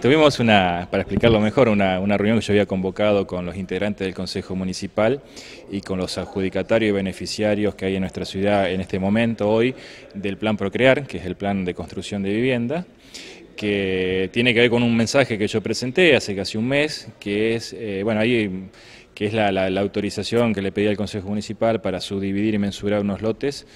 Tuvimos una, para explicarlo mejor, una, reunión que yo había convocado con los integrantes del Consejo Municipal y con los adjudicatarios y beneficiarios que hay en nuestra ciudad en este momento, hoy, del Plan Procrear, que es el plan de construcción de vivienda, que tiene que ver con un mensaje que yo presenté hace casi un mes, que es, eh, bueno, ahí que es la, la autorización que le pedí al Consejo Municipal para subdividir y mensurar unos lotes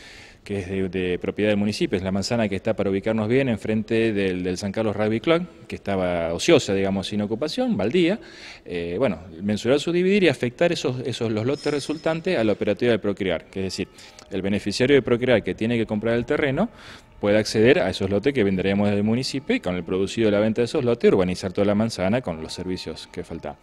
que es de, propiedad del municipio, es la manzana que está para ubicarnos bien enfrente del, del San Carlos Rugby Club, que estaba ociosa, digamos, sin ocupación, baldía. Eh, bueno, mensurar, subdividir y afectar esos, esos los lotes resultantes a la operativa de Procrear, que es decir, el beneficiario de Procrear que tiene que comprar el terreno pueda acceder a esos lotes que venderíamos desde el municipio y con el producido de la venta de esos lotes urbanizar toda la manzana con los servicios que faltan.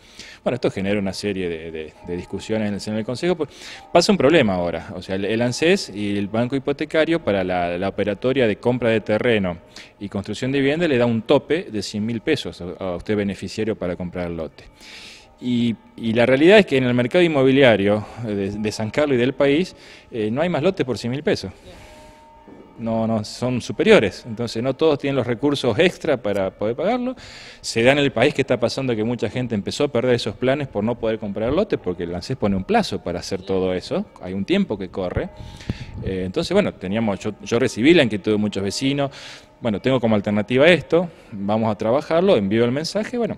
Bueno, esto genera una serie de, discusiones en el Senado del Consejo. Pues, pasa un problema ahora, o sea, el, ANSES y el Banco Hipotecario para la, operatoria de compra de terreno y construcción de vivienda le da un tope de 100 mil pesos a usted beneficiario para comprar el lote. Y, la realidad es que en el mercado inmobiliario de, San Carlos y del país eh, no hay más lotes por 100 mil pesos no, no, son superiores. Entonces no todos tienen los recursos extra para poder pagarlo. Se da en el país que está pasando que mucha gente empezó a perder esos planes por no poder comprar lotes porque el ANSES pone un plazo para hacer todo eso. Hay un tiempo que corre. Eh, entonces, bueno, teníamos, yo, yo recibí la inquietud de muchos vecinos. Bueno, tengo como alternativa esto, vamos a trabajarlo, envío el mensaje, bueno,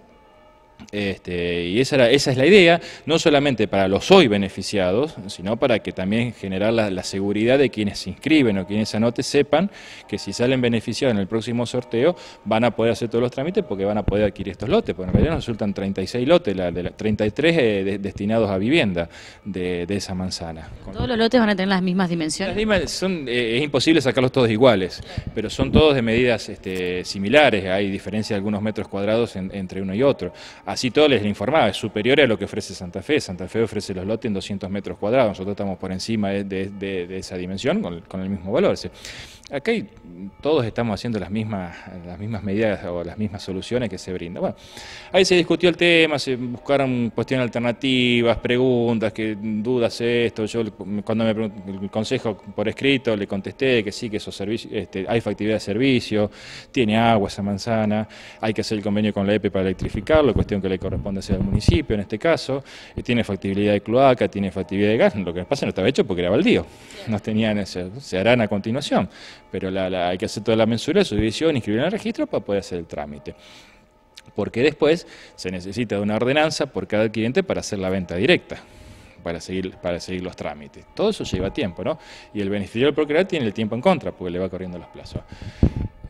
este, y esa, es la idea, no solamente para los hoy beneficiados, sino para que también generar la, seguridad de quienes se inscriben o quienes se anoten sepan que si salen beneficiados en el próximo sorteo van a poder hacer todos los trámites porque van a poder adquirir estos lotes, porque en realidad nos resultan 36 lotes, la, de la, 33 eh, destinados a vivienda de, esa manzana. ¿Todos los lotes van a tener las mismas dimensiones? Eh, es imposible sacarlos todos iguales, pero son todos de medidas este, similares, hay diferencia de algunos metros cuadrados entre uno y otro. Así todo les informaba, es superior a lo que ofrece Santa Fe. Santa Fe ofrece los lotes en 200 metros cuadrados, nosotros estamos por encima de, esa dimensión con, el mismo valor. Acá todos estamos haciendo las mismas, medidas o las mismas soluciones que se brinda. Bueno, ahí se discutió el tema, se buscaron cuestiones alternativas, preguntas, que dudas esto. Yo cuando me el consejo por escrito le contesté que sí, que esos servicios, este, hay factibilidad de servicio, tiene agua esa manzana, hay que hacer el convenio con la EPE para electrificarlo, que le corresponde hacer al municipio en este caso, tiene factibilidad de cloaca, tiene factibilidad de gas, lo que pasa no estaba hecho porque era baldío, tenían, se, harán a continuación, pero hay que hacer toda la mensura, de división, inscribir en el registro para poder hacer el trámite porque después se necesita una ordenanza por cada cliente para hacer la venta directa, para seguir, para seguir los trámites. Todo eso lleva tiempo, ¿no? Y el beneficiario del procurador tiene el tiempo en contra, porque le va corriendo los plazos.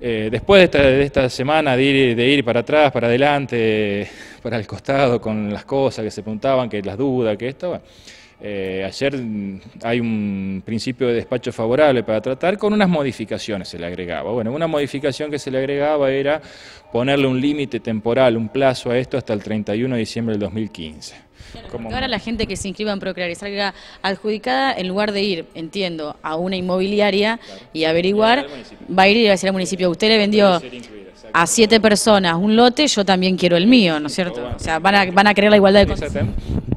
Eh, después de esta, semana de ir, para atrás, para adelante, para el costado, con las cosas que se preguntaban, que las dudas, que esto, eh, ayer hay un principio de despacho favorable para tratar con unas modificaciones se le agregaba. Bueno, una modificación que se le agregaba era ponerle un límite temporal, un plazo a esto hasta el 31 de diciembre del 2015. Ahora la gente que se inscriba en Procrear y salga adjudicada, en lugar de ir, entiendo, a una inmobiliaria y averiguar, va a ir y va a decir al municipio, usted le vendió a siete personas un lote, yo también quiero el mío, ¿no es cierto? O sea, van a, van a querer la igualdad de condiciones.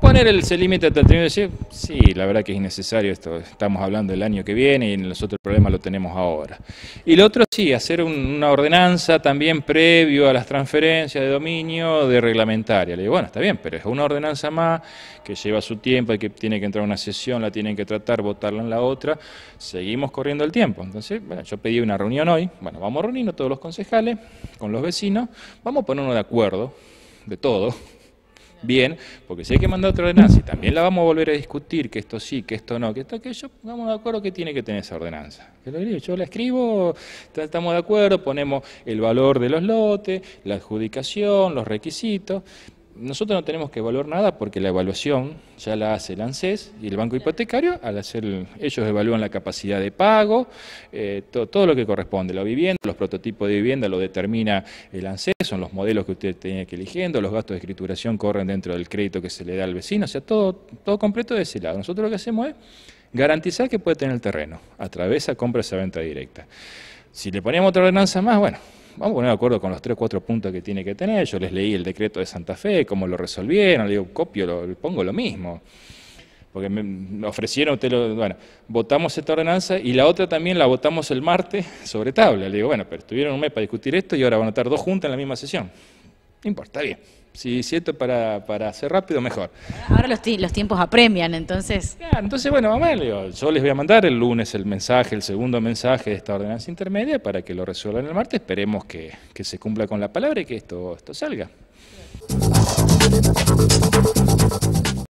Poner ese límite hasta el de decir, sí, la verdad que es innecesario esto, estamos hablando del año que viene y nosotros el problema lo tenemos ahora. Y lo otro sí, hacer una ordenanza también previo a las transferencias de dominio de reglamentaria. Le digo, bueno, está bien, pero es una ordenanza más que lleva su tiempo, y que tiene que entrar a una sesión, la tienen que tratar, votarla en la otra, seguimos corriendo el tiempo. Entonces, bueno, yo pedí una reunión hoy, bueno, vamos a reunirnos todos los concejales con los vecinos, vamos a ponernos de acuerdo de todo, bien, porque si hay que mandar otra ordenanza y también la vamos a volver a discutir, que esto sí, que esto no, que esto que yo pongamos de acuerdo que tiene que tener esa ordenanza. Yo la escribo, estamos de acuerdo, ponemos el valor de los lotes, la adjudicación, los requisitos nosotros no tenemos que evaluar nada porque la evaluación ya la hace el ANSES y el Banco Hipotecario, al hacer ellos evalúan la capacidad de pago, eh, todo lo que corresponde, la vivienda, los prototipos de vivienda lo determina el ANSES, son los modelos que usted tenía que eligiendo, los gastos de escrituración corren dentro del crédito que se le da al vecino, o sea, todo, todo completo de ese lado. Nosotros lo que hacemos es garantizar que puede tener el terreno a través de esa compra, esa venta directa. Si le ponemos otra ordenanza más, bueno, vamos a poner de acuerdo con los tres o cuatro puntos que tiene que tener. Yo les leí el decreto de Santa Fe, cómo lo resolvieron, le digo, copio, lo, pongo lo mismo. Porque me ofrecieron, usted bueno, votamos esta ordenanza y la otra también la votamos el martes sobre tabla. Le digo, bueno, pero tuvieron un mes para discutir esto y ahora van a estar dos juntas en la misma sesión. No importa, bien. Si siento para, para hacer rápido, mejor. Ahora los, los tiempos apremian, entonces. entonces, bueno, mamá, yo les voy a mandar el lunes el mensaje, el segundo mensaje de esta ordenanza intermedia para que lo resuelvan el martes. Esperemos que, se cumpla con la palabra y que esto, esto salga.